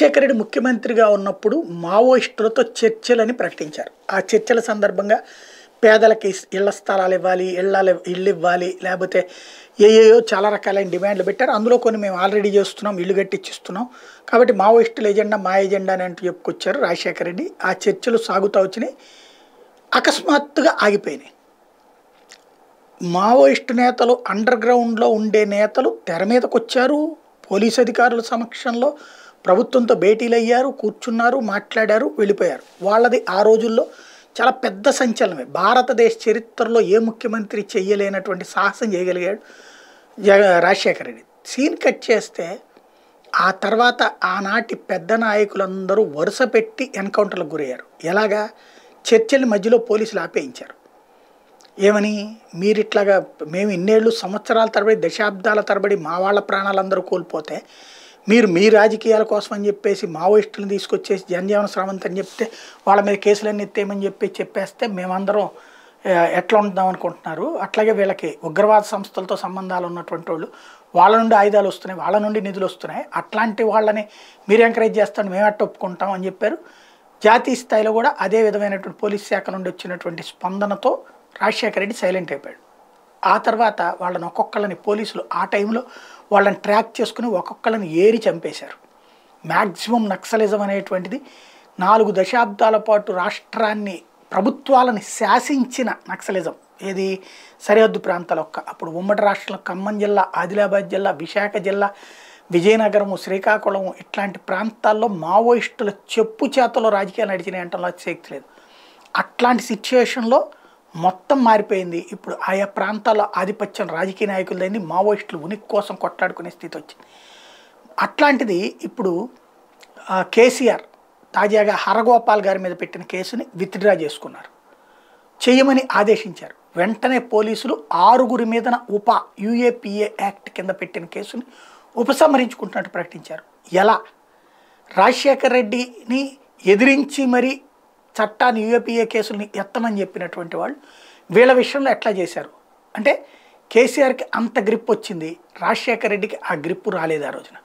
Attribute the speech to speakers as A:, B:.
A: రాజశేఖర రెడ్డి ముఖ్యమంత్రిగా ఉన్నప్పుడు మావోయిస్టులతో చర్చలని ప్రకటించారు ఆ చర్చల సందర్భంగా పేదలకి ఇళ్ల స్థలాలు ఇవ్వాలి ఇళ్ళ ఇళ్ళు ఇవ్వాలి లేకపోతే ఏయేయో చాలా రకాలైన డిమాండ్లు పెట్టారు అందులో కొన్ని మేము ఆల్రెడీ చేస్తున్నాం ఇల్లు కట్టిచ్చిస్తున్నాం కాబట్టి మావోయిస్టుల ఎజెండా మా ఎజెండా అని అంటూ చెప్పుకొచ్చారు రాజశేఖర రెడ్డి ఆ చర్చలు సాగుతూ వచ్చినాయి అకస్మాత్తుగా ఆగిపోయినాయి మావోయిస్టు నేతలు అండర్ గ్రౌండ్లో ఉండే నేతలు తెర మీదకొచ్చారు వచ్చారు పోలీస్ అధికారుల సమక్షంలో ప్రభుత్వంతో భేటీలు అయ్యారు కూర్చున్నారు మాట్లాడారు వెళ్ళిపోయారు వాళ్ళది ఆ రోజుల్లో చాలా పెద్ద సంచలనమే భారతదేశ చరిత్రలో ఏ ముఖ్యమంత్రి చేయలేనటువంటి సాహసం చేయగలిగాడు రాజశేఖర్ రాజశేఖర రెడ్డి సీన్ కట్ చేస్తే ఆ తర్వాత ఆనాటి పెద్ద నాయకులందరూ వరుస పెట్టి ఎన్కౌంటర్లకు గురయ్యారు ఎలాగా చర్చల మధ్యలో పోలీసులు ఆపేయించారు ఏమని మీరిట్లాగా మేము ఇన్నేళ్ళు సంవత్సరాల తరబడి దశాబ్దాల తరబడి మా వాళ్ళ ప్రాణాలందరూ కోల్పోతే మీరు మీ రాజకీయాల కోసం అని చెప్పేసి మావోయిస్టులను తీసుకొచ్చేసి జనజీవన శ్రమంత అని చెప్తే వాళ్ళ మీద కేసులన్నీ ఎత్తేమని చెప్పి చెప్పేస్తే మేమందరం ఎట్లా ఉందాం అనుకుంటున్నారు అట్లాగే వీళ్ళకి ఉగ్రవాద సంస్థలతో సంబంధాలు ఉన్నటువంటి వాళ్ళు వాళ్ళ నుండి ఆయుధాలు వస్తున్నాయి వాళ్ళ నుండి నిధులు వస్తున్నాయి అట్లాంటి వాళ్ళని మీరు ఎంకరేజ్ చేస్తాను మేము అట్ట ఒప్పుకుంటాం అని చెప్పారు జాతీయ స్థాయిలో కూడా అదే విధమైనటువంటి పోలీస్ శాఖ నుండి వచ్చినటువంటి స్పందనతో రాజశేఖర రెడ్డి సైలెంట్ అయిపోయాడు ఆ తర్వాత వాళ్ళని ఒక్కొక్కళ్ళని పోలీసులు ఆ టైంలో వాళ్ళని ట్రాక్ చేసుకుని ఒక్కొక్కళ్ళని ఏరి చంపేశారు మ్యాక్సిమం నక్సలిజం అనేటువంటిది నాలుగు దశాబ్దాల పాటు రాష్ట్రాన్ని ప్రభుత్వాలను శాసించిన నక్సలిజం ఏది సరిహద్దు ప్రాంతాల ఒక్క అప్పుడు ఉమ్మడి రాష్ట్రంలో ఖమ్మం జిల్లా ఆదిలాబాద్ జిల్లా విశాఖ జిల్లా విజయనగరము శ్రీకాకుళం ఇట్లాంటి ప్రాంతాల్లో మావోయిస్టుల చెప్పు చేతలో రాజకీయాలు నడిచినాయి అంటే శక్తి లేదు అట్లాంటి సిచ్యువేషన్లో మొత్తం మారిపోయింది ఇప్పుడు ఆయా ప్రాంతాల్లో ఆధిపత్యం రాజకీయ నాయకులైంది మావోయిస్టులు ఉనికి కోసం కొట్లాడుకునే స్థితి వచ్చింది అట్లాంటిది ఇప్పుడు కేసీఆర్ తాజాగా హరగోపాల్ గారి మీద పెట్టిన కేసుని విత్డ్రా చేసుకున్నారు చేయమని ఆదేశించారు వెంటనే పోలీసులు ఆరుగురి మీదన ఉప యుఏపిఏ యాక్ట్ కింద పెట్టిన కేసుని ఉపసంహరించుకుంటున్నట్టు ప్రకటించారు ఎలా రాజశేఖర్ రెడ్డిని ఎదిరించి మరి చట్టాన్ని యూఏపీఏ కేసుల్ని ఎత్తమని చెప్పినటువంటి వాళ్ళు వీళ్ళ విషయంలో ఎట్లా చేశారు అంటే కేసీఆర్కి అంత గ్రిప్ వచ్చింది రాజశేఖర రెడ్డికి ఆ గ్రిప్ రాలేదు ఆ రోజున